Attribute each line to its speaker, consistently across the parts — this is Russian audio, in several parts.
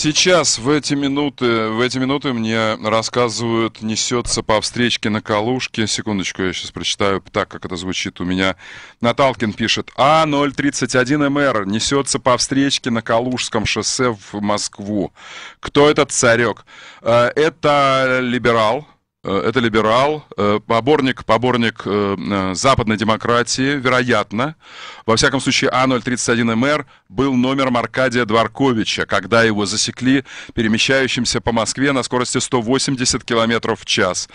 Speaker 1: Сейчас, в эти минуты, в эти минуты мне рассказывают, несется по встречке на Калужке. Секундочку, я сейчас прочитаю так, как это звучит у меня. Наталкин пишет. А031МР несется по встречке на Калужском шоссе в Москву. Кто этот царек? Э, это либерал, Э, это либерал, э, поборник, поборник э, западной демократии, вероятно. Во всяком случае, А-031МР был номером Аркадия Дворковича, когда его засекли перемещающимся по Москве на скорости 180 км в час.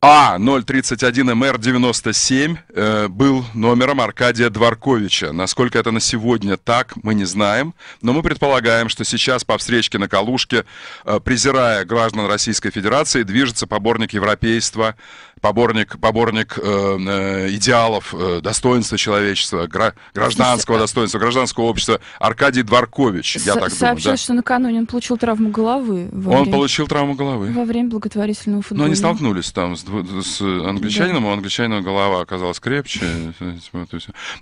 Speaker 1: А031МР97 э, был номером Аркадия Дворковича. Насколько это на сегодня так, мы не знаем, но мы предполагаем, что сейчас по встречке на Калужке, э, презирая граждан Российской Федерации, движется поборник европейства поборник, поборник э, э, идеалов э, достоинства человечества, гра, гражданского а достоинства, гражданского общества Аркадий Дворкович, я так думаю. Сообщил, да. что накануне он получил травму головы. Во он время, получил травму головы. Во время благотворительного футбола. Но они столкнулись там с, с англичанином, да. у англичанина голова оказалась крепче.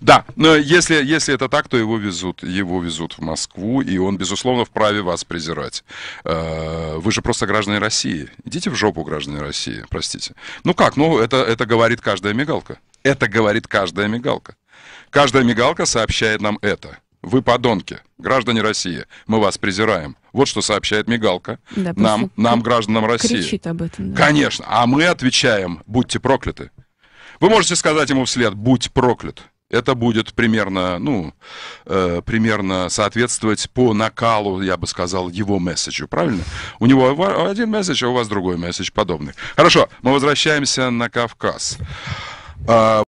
Speaker 1: Да, но если, если это так, то его везут, его везут в Москву, и он, безусловно, вправе вас презирать. Э, вы же просто граждане России. Идите в жопу, граждане России, простите. Ну как? как? Ну, это, это говорит каждая мигалка. Это говорит каждая мигалка. Каждая мигалка сообщает нам это. Вы подонки, граждане России, мы вас презираем. Вот что сообщает мигалка да, нам, нам, гражданам России. Кричит об этом. Да. Конечно. А мы отвечаем, будьте прокляты. Вы можете сказать ему вслед, будь проклят это будет примерно, ну, э, примерно соответствовать по накалу, я бы сказал, его месседжу, правильно? У него один месседж, а у вас другой месседж подобный. Хорошо, мы возвращаемся на Кавказ. А,